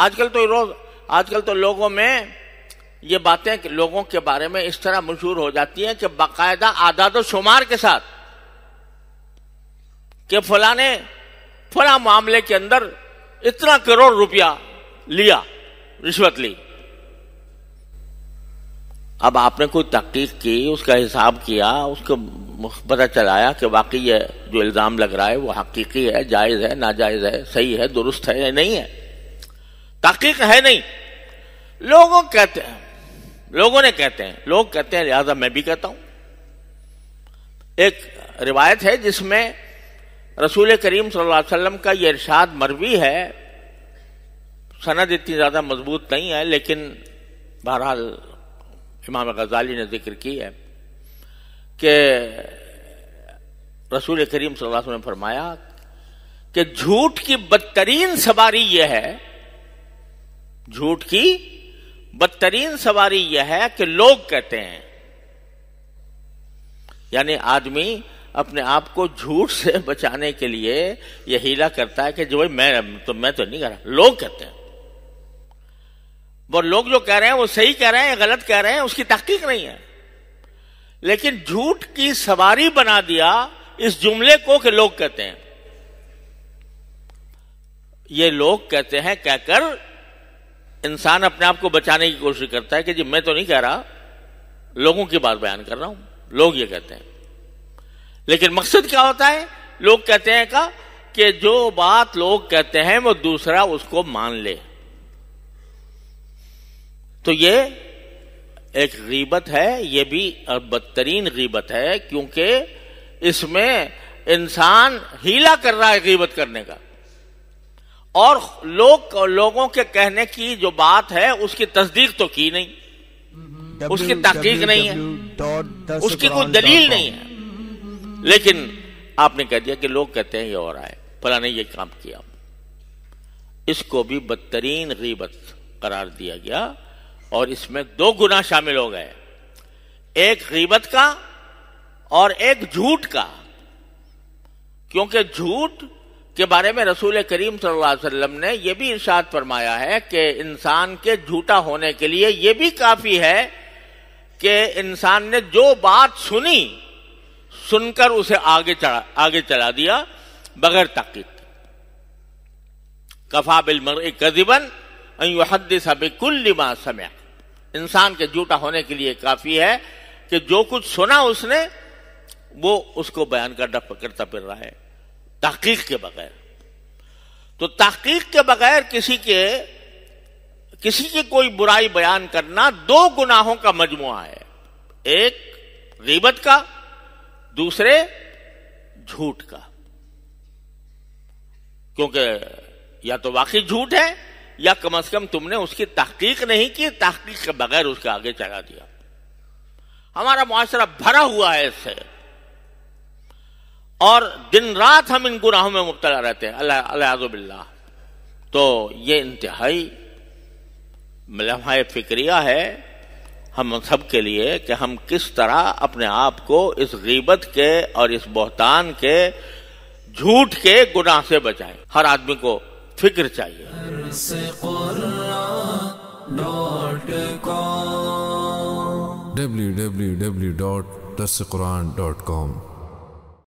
आजकल तो रोज आजकल तो लोगों में ये बातें लोगों के बारे में इस तरह मशहूर हो जाती हैं कि बाकायदा आदाद शुमार के साथ कि फला ने फला मामले के अंदर इतना करोड़ रुपया लिया रिश्वत ली अब आपने कोई तकलीफ की उसका हिसाब किया उसको पता चलाया कि वाकई ये जो इल्ज़ाम लग रहा है वो हकीकी है जायज़ है नाजायज़ है सही है दुरुस्त है या नहीं है तहकीक है नहीं लोगों कहते हैं लोगों ने कहते हैं लोग कहते हैं लिहाजा मैं भी कहता हूं एक रिवायत है जिसमें रसूल करीम सल्लल्लाहु अलैहि वसल्लम का यह इरशाद मरवी है सनद इतनी ज़्यादा मजबूत नहीं है लेकिन बहरहाल इमाम गजाली ने जिक्र की है कि रसूल करीम सल्लल्लाहु अलैहि वसल्लम ने फरमाया कि झूठ की बदतरीन सवारी यह है झूठ की बदतरीन सवारी यह है कि लोग कहते हैं यानी आदमी अपने आप को झूठ से बचाने के लिए यह हीला करता है कि जो भाई मैं तो मैं तो नहीं कर रहा लोग कहते हैं वो लोग जो कह रहे हैं वो सही कह रहे हैं गलत कह रहे हैं उसकी तहकीक नहीं है लेकिन झूठ की सवारी बना दिया इस जुमले को कि लोग कहते हैं ये लोग कहते हैं कहकर इंसान अपने आप को बचाने की कोशिश करता है कि जी मैं तो नहीं कह रहा लोगों की बात बयान कर रहा हूं लोग ये कहते हैं लेकिन मकसद क्या होता है लोग कहते हैं का कि जो बात लोग कहते हैं वो दूसरा उसको मान ले तो ये एक गीबत है ये भी बदतरीन गीबत है क्योंकि इसमें इंसान हीला कर रहा है गीबत करने का और लोग लोगों के कहने की जो बात है उसकी तस्दीक तो की नहीं उसकी तहकीक नहीं है उसकी कोई दलील नहीं है लेकिन आपने कह दिया कि लोग कहते हैं ये और आए फला फलाने ये काम किया इसको भी बदतरीन गीबत करार दिया गया और इसमें दो गुना शामिल हो गए एक गीबत का और एक झूठ का क्योंकि झूठ के बारे में रसूल करीम वसल्लम ने यह भी इर्शाद फरमाया है कि इंसान के झूठा होने के लिए यह भी काफी है कि इंसान ने जो बात सुनी सुनकर उसे आगे चला आगे चला दिया बगैर ताकत कफा बिल कदिबन समय इंसान के झूठा होने के लिए काफी है कि जो कुछ सुना उसने वो उसको बयान कर करता फिर रहा है तहकीक के बगैर तो तहकीक के बगैर किसी के किसी की कोई बुराई बयान करना दो गुनाहों का मजमुआ है एक गीबत का दूसरे झूठ का क्योंकि या तो वाकई झूठ है या कम से कम तुमने उसकी तहकीक नहीं की तहकीक के बगैर उसके आगे चला दिया हमारा मुआरा भरा हुआ है इससे और दिन रात हम इन गुनाहों में मुबतला रहते हैं अल्लाह तो ये इंतहाई लम्हा फिक्रिया है हम सब के लिए कि हम किस तरह अपने आप को इस गीबत के और इस बहतान के झूठ के गुनाह से बचाएं हर आदमी को फिक्र चाहिए www.dasquran.com